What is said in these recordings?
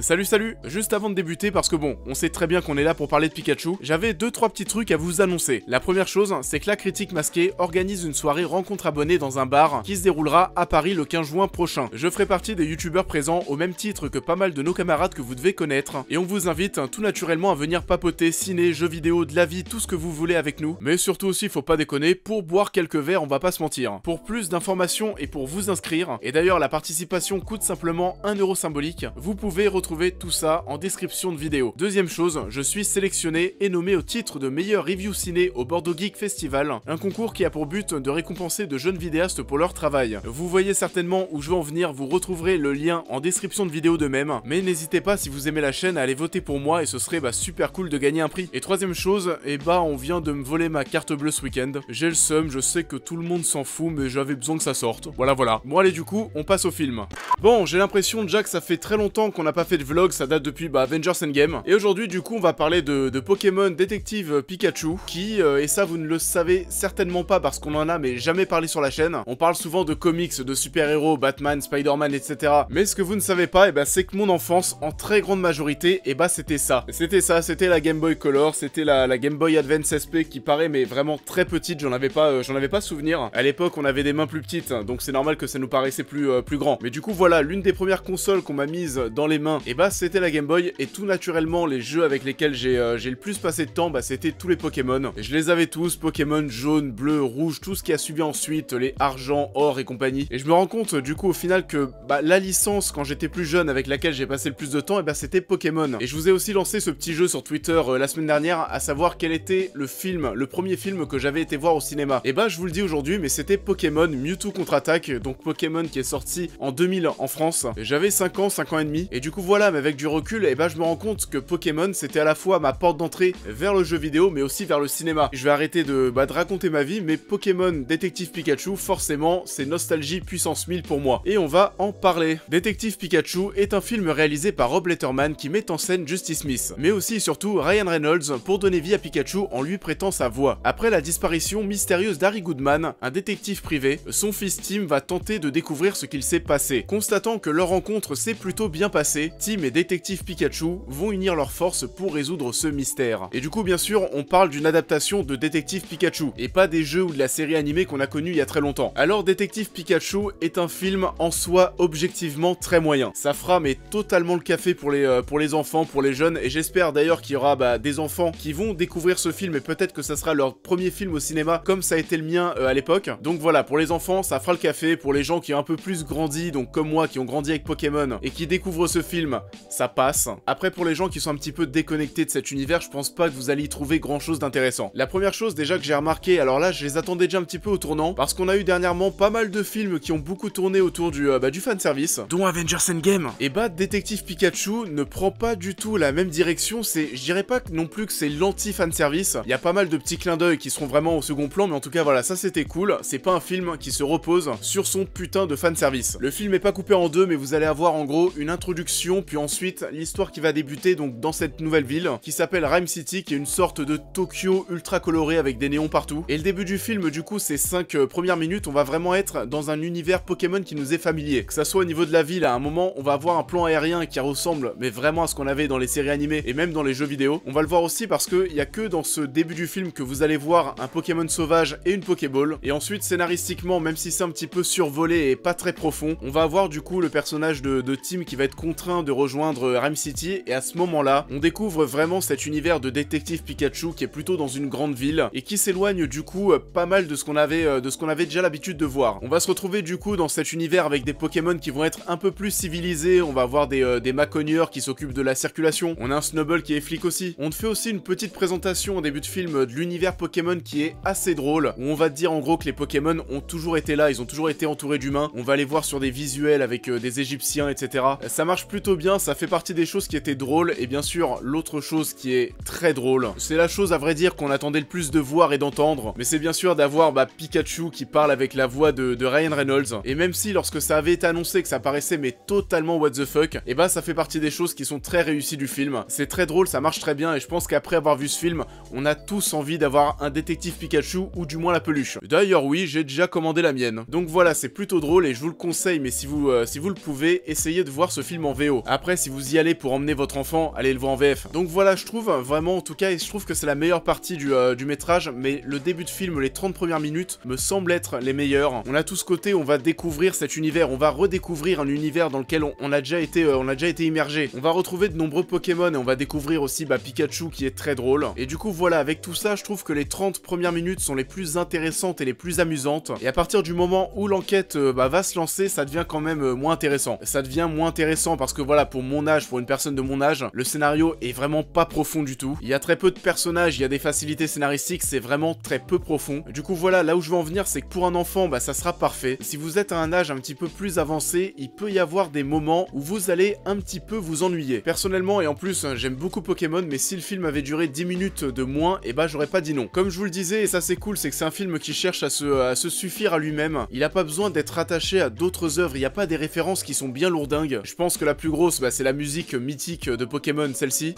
Salut salut Juste avant de débuter, parce que bon, on sait très bien qu'on est là pour parler de Pikachu, j'avais deux, 3 petits trucs à vous annoncer. La première chose, c'est que la critique masquée organise une soirée rencontre abonnée dans un bar qui se déroulera à Paris le 15 juin prochain. Je ferai partie des youtubeurs présents au même titre que pas mal de nos camarades que vous devez connaître, et on vous invite hein, tout naturellement à venir papoter, ciné, jeux vidéo, de la vie, tout ce que vous voulez avec nous. Mais surtout aussi, faut pas déconner, pour boire quelques verres, on va pas se mentir. Pour plus d'informations et pour vous inscrire, et d'ailleurs la participation coûte simplement 1€ symbolique, vous pouvez retrouver tout ça en description de vidéo. Deuxième chose, je suis sélectionné et nommé au titre de meilleur review ciné au Bordeaux Geek Festival, un concours qui a pour but de récompenser de jeunes vidéastes pour leur travail. Vous voyez certainement où je veux en venir, vous retrouverez le lien en description de vidéo de même, mais n'hésitez pas si vous aimez la chaîne à aller voter pour moi et ce serait bah, super cool de gagner un prix. Et troisième chose, et eh bah on vient de me voler ma carte bleue ce week-end. J'ai le seum, je sais que tout le monde s'en fout, mais j'avais besoin que ça sorte. Voilà, voilà. Bon allez, du coup, on passe au film. Bon, j'ai l'impression, Jack, ça fait très longtemps qu'on n'a pas fait de vlog, ça date depuis bah, Avengers Endgame. Et aujourd'hui, du coup, on va parler de, Pokémon Détective Pikachu, qui, euh, et ça vous ne le savez certainement pas parce qu'on en a mais jamais parlé sur la chaîne, on parle souvent de comics, de super-héros, Batman, Spider-Man, etc. Mais ce que vous ne savez pas, et bah, c'est que mon enfance, en très grande majorité, et bah c'était ça. C'était ça, c'était la Game Boy Color, c'était la, Game Boy Advance SP qui paraît mais vraiment très petite, j'en avais pas, euh, j'en avais pas souvenir. À l'époque, on avait des mains plus petites, donc c'est normal que ça nous paraissait plus, euh, plus grand. Mais du coup, voilà, l'une des premières consoles qu'on m'a mise dans les mains et eh bah ben, c'était la Game Boy, et tout naturellement les jeux avec lesquels euh, j'ai le plus passé de temps, bah c'était tous les Pokémon. Et je les avais tous, Pokémon jaune, bleu, rouge, tout ce qui a subi ensuite, les argent, or et compagnie. Et je me rends compte du coup au final que bah, la licence quand j'étais plus jeune avec laquelle j'ai passé le plus de temps, et eh bah ben, c'était Pokémon. Et je vous ai aussi lancé ce petit jeu sur Twitter euh, la semaine dernière, à savoir quel était le film, le premier film que j'avais été voir au cinéma. Et eh bah ben, je vous le dis aujourd'hui, mais c'était Pokémon Mewtwo contre-attaque, donc Pokémon qui est sorti en 2000 en France. J'avais 5 ans, 5 ans et demi, et du coup voilà, mais avec du recul, et eh ben je me rends compte que Pokémon, c'était à la fois ma porte d'entrée vers le jeu vidéo, mais aussi vers le cinéma. Je vais arrêter de, bah, de raconter ma vie, mais Pokémon Détective Pikachu, forcément, c'est nostalgie puissance 1000 pour moi. Et on va en parler. Détective Pikachu est un film réalisé par Rob Letterman qui met en scène Justice Smith, mais aussi et surtout Ryan Reynolds pour donner vie à Pikachu en lui prêtant sa voix. Après la disparition mystérieuse d'Harry Goodman, un détective privé, son fils Tim va tenter de découvrir ce qu'il s'est passé. Constatant que leur rencontre s'est plutôt bien passée, Team et Détective Pikachu vont unir leurs forces pour résoudre ce mystère. Et du coup, bien sûr, on parle d'une adaptation de Détective Pikachu, et pas des jeux ou de la série animée qu'on a connue il y a très longtemps. Alors Détective Pikachu est un film en soi objectivement très moyen. Ça fera mais totalement le café pour les, euh, pour les enfants, pour les jeunes, et j'espère d'ailleurs qu'il y aura bah, des enfants qui vont découvrir ce film, et peut-être que ça sera leur premier film au cinéma, comme ça a été le mien euh, à l'époque. Donc voilà, pour les enfants, ça fera le café, pour les gens qui ont un peu plus grandi, donc comme moi, qui ont grandi avec Pokémon, et qui découvrent ce film, ça passe. Après, pour les gens qui sont un petit peu déconnectés de cet univers, je pense pas que vous allez y trouver grand chose d'intéressant. La première chose déjà que j'ai remarqué, alors là, je les attendais déjà un petit peu au tournant, parce qu'on a eu dernièrement pas mal de films qui ont beaucoup tourné autour du, euh, bah, du fanservice, dont Avengers Endgame. Et bah, Détective Pikachu ne prend pas du tout la même direction, c'est, je dirais pas non plus que c'est l'anti-fanservice, il y a pas mal de petits clins d'œil qui seront vraiment au second plan, mais en tout cas, voilà, ça c'était cool, c'est pas un film qui se repose sur son putain de fanservice. Le film est pas coupé en deux, mais vous allez avoir en gros une introduction puis ensuite l'histoire qui va débuter donc dans cette nouvelle ville, qui s'appelle Rime City, qui est une sorte de Tokyo ultra coloré avec des néons partout. Et le début du film, du coup, ces 5 euh, premières minutes, on va vraiment être dans un univers Pokémon qui nous est familier. Que ça soit au niveau de la ville, à un moment, on va avoir un plan aérien qui ressemble, mais vraiment à ce qu'on avait dans les séries animées et même dans les jeux vidéo. On va le voir aussi parce que il y a que dans ce début du film que vous allez voir un Pokémon sauvage et une Pokéball. Et ensuite, scénaristiquement, même si c'est un petit peu survolé et pas très profond, on va avoir du coup le personnage de, de Tim qui va être contraint de rejoindre euh, Rime City et à ce moment-là, on découvre vraiment cet univers de détective Pikachu qui est plutôt dans une grande ville et qui s'éloigne du coup euh, pas mal de ce qu'on avait, euh, de ce qu'on avait déjà l'habitude de voir. On va se retrouver du coup dans cet univers avec des Pokémon qui vont être un peu plus civilisés, on va avoir des, macogneurs qui s'occupent de la circulation, on a un Snubble qui est flic aussi. On te fait aussi une petite présentation en début de film de l'univers Pokémon qui est assez drôle, où on va te dire en gros que les Pokémon ont toujours été là, ils ont toujours été entourés d'humains, on va aller voir sur des visuels avec des égyptiens, etc. Ça marche plutôt bien, ça fait partie des choses qui étaient drôles, et bien sûr, l'autre chose qui est très drôle, c'est la chose à vrai dire qu'on attendait le plus de voir et d'entendre, mais c'est bien sûr d'avoir bah, Pikachu qui parle avec la voix de, Ryan Reynolds, et même si lorsque ça avait été annoncé que ça paraissait mais totalement what the fuck, et bah ça fait partie des choses qui sont très réussies du film, c'est très drôle, ça marche très bien, et je pense qu'après avoir vu ce film, on a tous envie d'avoir un détective Pikachu, ou du moins la peluche. D'ailleurs oui, j'ai déjà commandé la mienne. Donc voilà, c'est plutôt drôle et je vous le conseille, mais si vous, euh, si vous le pouvez, essayez de voir ce film en VO. Après, si vous y allez pour emmener votre enfant, allez le voir en VF. Donc voilà, je trouve vraiment, en tout cas, je trouve que c'est la meilleure partie du, euh, du, métrage, mais le début de film, les 30 premières minutes, me semblent être les meilleures. On a tout ce côté, on va découvrir cet univers, on va redécouvrir un univers dans lequel on, a déjà été, euh, on a déjà été immergé. On va retrouver de nombreux Pokémon et on va découvrir aussi bah, Pikachu qui est très drôle. Et du coup, voilà, avec tout ça, je trouve que les 30 premières minutes sont les plus intéressantes et les plus amusantes. Et à partir du moment où l'enquête euh, bah, va se lancer, ça devient quand même moins intéressant. Ça devient moins intéressant parce que voilà, pour mon âge, pour une personne de mon âge, le scénario est vraiment pas profond du tout. Il y a très peu de personnages, il y a des facilités scénaristiques, c'est vraiment très peu profond. Du coup, voilà, là où je veux en venir, c'est que pour un enfant, bah, ça sera parfait. Si vous êtes à un âge un petit peu plus avancé, il peut y avoir des moments où vous allez un petit peu vous ennuyer. Personnellement, et en plus, hein, j'aime beaucoup Pokémon, mais si le film avait duré 10 minutes de moins, et eh bah, ben, j'aurais pas dit non. Comme je vous le disais, et ça c'est cool, c'est que c'est un film qui cherche à se, à se suffire à lui-même. Il a pas besoin d'être attaché à d'autres œuvres, il n'y a pas des références qui sont bien lourdingues. Je pense que la plus bah, c'est la musique mythique de Pokémon, celle-ci.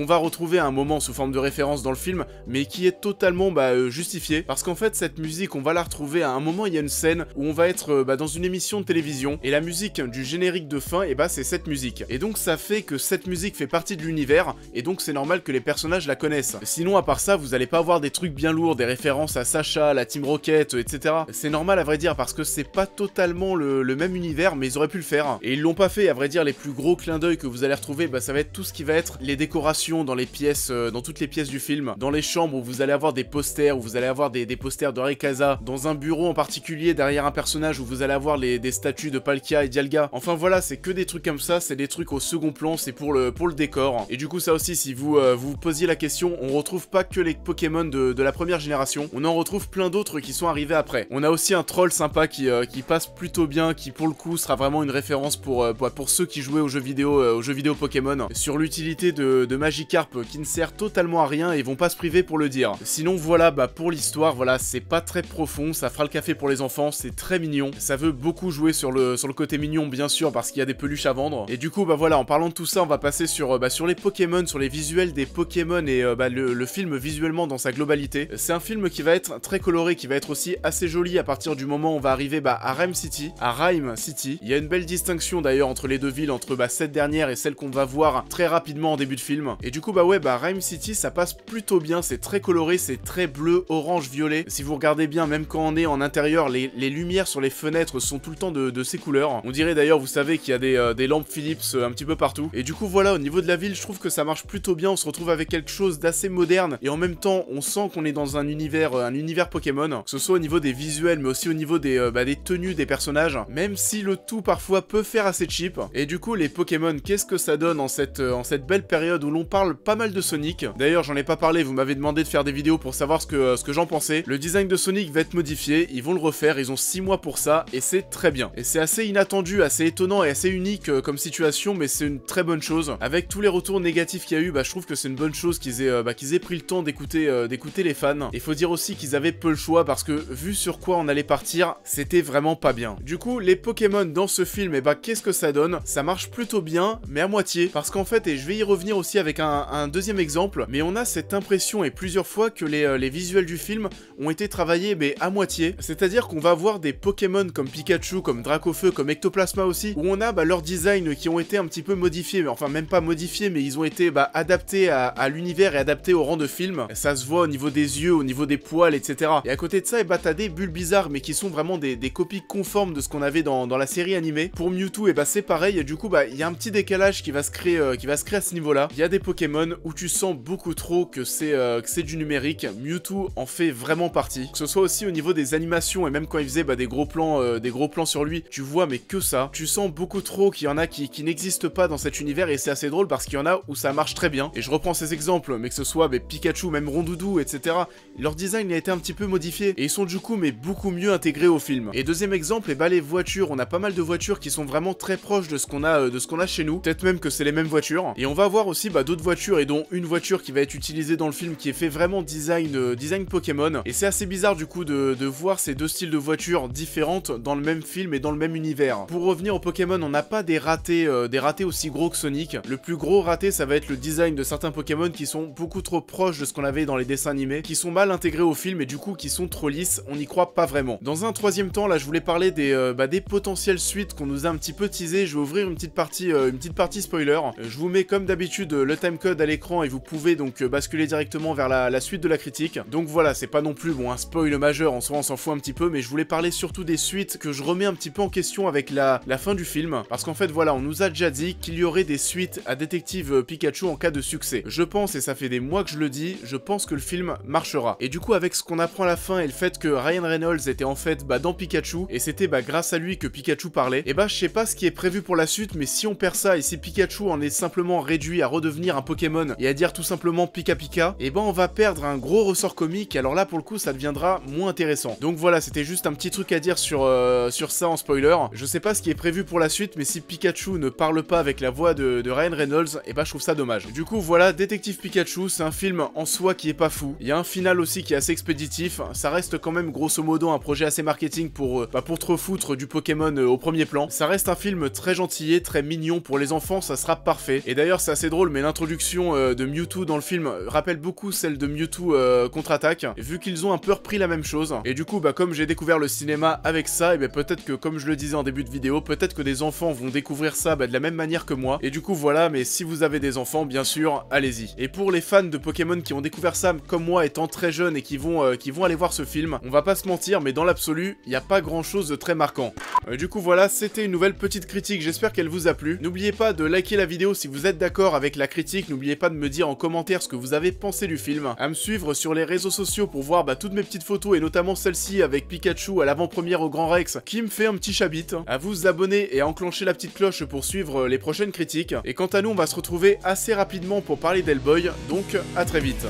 On va retrouver à un moment sous forme de référence dans le film, mais qui est totalement bah, euh, justifié parce qu'en fait cette musique, on va la retrouver à un moment, il y a une scène où on va être euh, bah, dans une émission de télévision, et la musique du générique de fin, et eh bah c'est cette musique. Et donc ça fait que cette musique fait partie de l'univers, et donc c'est normal que les personnages la connaissent. Sinon, à part ça, vous allez pas avoir des trucs bien lourds, des références à Sacha, la Team Rocket, etc. C'est normal à vrai dire, parce que c'est pas totalement le, même univers, mais ils auraient pu le faire. Et ils l'ont pas fait, à vrai dire, les plus gros clins d'œil que vous allez retrouver, bah ça va être tout ce qui va être les décorations, dans les pièces, euh, dans toutes les pièces du film, dans les chambres où vous allez avoir des posters, où vous allez avoir des, posters de Rekaza, dans un bureau en particulier derrière un personnage où vous allez avoir des statues de Palkia et Dialga. Enfin voilà, c'est que des trucs comme ça, c'est des trucs au second plan, c'est pour le, pour le décor. Et du coup ça aussi, si vous euh, vous posiez la question, on retrouve pas que les Pokémon de, la première génération, on en retrouve plein d'autres qui sont arrivés après. On a aussi un troll sympa qui, euh, qui passe plutôt bien, qui pour le coup sera vraiment une référence pour, pour, ceux qui jouaient aux jeux vidéo, aux jeux vidéo Pokémon, sur l'utilité de, de qui ne sert totalement à rien et vont pas se priver pour le dire. Sinon voilà, bah pour l'histoire, voilà, c'est pas très profond, ça fera le café pour les enfants, c'est très mignon. Ça veut beaucoup jouer sur le, sur le côté mignon bien sûr parce qu'il y a des peluches à vendre. Et du coup, bah voilà, en parlant de tout ça, on va passer sur, euh, bah, sur les Pokémon, sur les visuels des Pokémon et euh, bah, le, film visuellement dans sa globalité. C'est un film qui va être très coloré, qui va être aussi assez joli à partir du moment où on va arriver bah, à Rhyme City, à City. Il y a une belle distinction d'ailleurs entre les deux villes, entre bah, cette dernière et celle qu'on va voir très rapidement en début de film. Et du coup, bah ouais, bah Rime City, ça passe plutôt bien. C'est très coloré, c'est très bleu, orange, violet. Si vous regardez bien, même quand on est en intérieur, les, les lumières sur les fenêtres sont tout le temps de, de ces couleurs. On dirait d'ailleurs, vous savez, qu'il y a des, euh, des lampes Philips euh, un petit peu partout. Et du coup, voilà, au niveau de la ville, je trouve que ça marche plutôt bien. On se retrouve avec quelque chose d'assez moderne. Et en même temps, on sent qu'on est dans un univers, euh, un univers Pokémon. Que ce soit au niveau des visuels, mais aussi au niveau des, bah, des tenues des personnages. Même si le tout parfois peut faire assez cheap. Et du coup, les Pokémon, qu'est-ce que ça donne en cette, en cette belle période où l'on parle pas mal de Sonic. D'ailleurs, j'en ai pas parlé, vous m'avez demandé de faire des vidéos pour savoir ce que, que j'en pensais. Le design de Sonic va être modifié, ils vont le refaire, ils ont 6 mois pour ça, et c'est très bien. Et c'est assez inattendu, assez étonnant et assez unique euh, comme situation, mais c'est une très bonne chose. Avec tous les retours négatifs qu'il y a eu, bah, je trouve que c'est une bonne chose qu'ils aient, euh, bah, qu'ils aient pris le temps d'écouter euh, d'écouter les fans. Il faut dire aussi qu'ils avaient peu le choix, parce que vu sur quoi on allait partir, c'était vraiment pas bien. Du coup, les Pokémon dans ce film, et eh bah qu'est-ce que ça donne Ça marche plutôt bien, mais à moitié, parce qu'en fait, et je vais y revenir aussi avec un, deuxième exemple, mais on a cette impression et plusieurs fois que les, euh, visuels du film ont été travaillés mais à moitié, c'est-à-dire qu'on va avoir des Pokémon comme Pikachu, comme Dracofeu, comme Ectoplasma aussi, où on a bah, leur design qui ont été un petit peu modifiés, mais enfin même pas modifiés, mais ils ont été bah, adaptés à, l'univers et adaptés au rang de film. Ça se voit au niveau des yeux, au niveau des poils, etc. Et à côté de ça, et eh bah, t'as des bulles bizarres, mais qui sont vraiment des, copies conformes de ce qu'on avait dans, la série animée. Pour Mewtwo, et eh bah, c'est pareil, du coup, bah il y a un petit décalage qui va se créer, euh, qui va se créer à ce niveau-là. Il y a des Pokémon où tu sens beaucoup trop euh, que c'est du numérique, Mewtwo en fait vraiment partie. Que ce soit aussi au niveau des animations et même quand il faisait bah, des, gros plans, euh, des gros plans sur lui, tu vois mais que ça. Tu sens beaucoup trop qu'il y en a qui, qui n'existent pas dans cet univers et c'est assez drôle parce qu'il y en a où ça marche très bien. Et je reprends ces exemples, mais que ce soit Pikachu, même Rondoudou, etc. Leur design a été un petit peu modifié et ils sont du coup mais beaucoup mieux intégrés au film. Et deuxième exemple, et bah les voitures, on a pas mal de voitures qui sont vraiment très proches de ce qu'on a, euh, a chez nous. Peut-être même que c'est les mêmes voitures. Et on va voir aussi bah, d'autres Voiture et dont une voiture qui va être utilisée dans le film qui est fait vraiment design, euh, design Pokémon. Et c'est assez bizarre du coup de, de, voir ces deux styles de voitures différentes dans le même film et dans le même univers. Pour revenir au Pokémon, on n'a pas des ratés, euh, des ratés aussi gros que Sonic. Le plus gros raté, ça va être le design de certains Pokémon qui sont beaucoup trop proches de ce qu'on avait dans les dessins animés, qui sont mal intégrés au film et du coup qui sont trop lisses, on n'y croit pas vraiment. Dans un troisième temps, là, je voulais parler des, euh, bah, des potentielles suites qu'on nous a un petit peu teasé. Je vais ouvrir une petite partie, une petite partie spoiler. je vous mets comme d'habitude le time code à l'écran et vous pouvez donc euh, basculer directement vers la, suite de la critique. Donc voilà, c'est pas non plus bon un spoil majeur, en se on s'en fout un petit peu, mais je voulais parler surtout des suites que je remets un petit peu en question avec la, la fin du film, parce qu'en fait voilà, on nous a déjà dit qu'il y aurait des suites à Détective Pikachu en cas de succès. Je pense, et ça fait des mois que je le dis, je pense que le film marchera. Et du coup avec ce qu'on apprend à la fin et le fait que Ryan Reynolds était en fait bah, dans Pikachu, et c'était bah, grâce à lui que Pikachu parlait, et bah je sais pas ce qui est prévu pour la suite, mais si on perd ça et si Pikachu en est simplement réduit à redevenir un Pokémon et à dire tout simplement Pika Pika, et eh ben on va perdre un gros ressort comique, alors là pour le coup ça deviendra moins intéressant. Donc voilà, c'était juste un petit truc à dire sur, euh, sur ça en spoiler. Je sais pas ce qui est prévu pour la suite, mais si Pikachu ne parle pas avec la voix de, Ryan Reynolds, et eh ben je trouve ça dommage. Du coup voilà, Détective Pikachu, c'est un film en soi qui est pas fou. Il y a un final aussi qui est assez expéditif, ça reste quand même grosso modo un projet assez marketing pour, euh, bah, pour te foutre du Pokémon euh, au premier plan. Ça reste un film très gentil, et très mignon pour les enfants, ça sera parfait. Et d'ailleurs c'est assez drôle, mais l'introduction euh, de Mewtwo dans le film euh, rappelle beaucoup celle de Mewtwo euh, contre-attaque, vu qu'ils ont un peu repris la même chose. Et du coup, bah, comme j'ai découvert le cinéma avec ça, et bien peut-être que, comme je le disais en début de vidéo, peut-être que des enfants vont découvrir ça bah, de la même manière que moi. Et du coup, voilà, mais si vous avez des enfants, bien sûr, allez-y. Et pour les fans de Pokémon qui ont découvert ça comme moi étant très jeune et qui vont, qui vont aller voir ce film, on va pas se mentir, mais dans l'absolu, il n'y a pas grand-chose de très marquant. du coup, voilà, c'était une nouvelle petite critique, j'espère qu'elle vous a plu. N'oubliez pas de liker la vidéo si vous êtes d'accord avec la critique n'oubliez pas de me dire en commentaire ce que vous avez pensé du film, à me suivre sur les réseaux sociaux pour voir bah, toutes mes petites photos et notamment celle-ci avec Pikachu à l'avant-première au Grand Rex qui me fait un petit chabit, à vous abonner et à enclencher la petite cloche pour suivre euh, les prochaines critiques, et quant à nous on va se retrouver assez rapidement pour parler d'Hellboy, donc à très vite.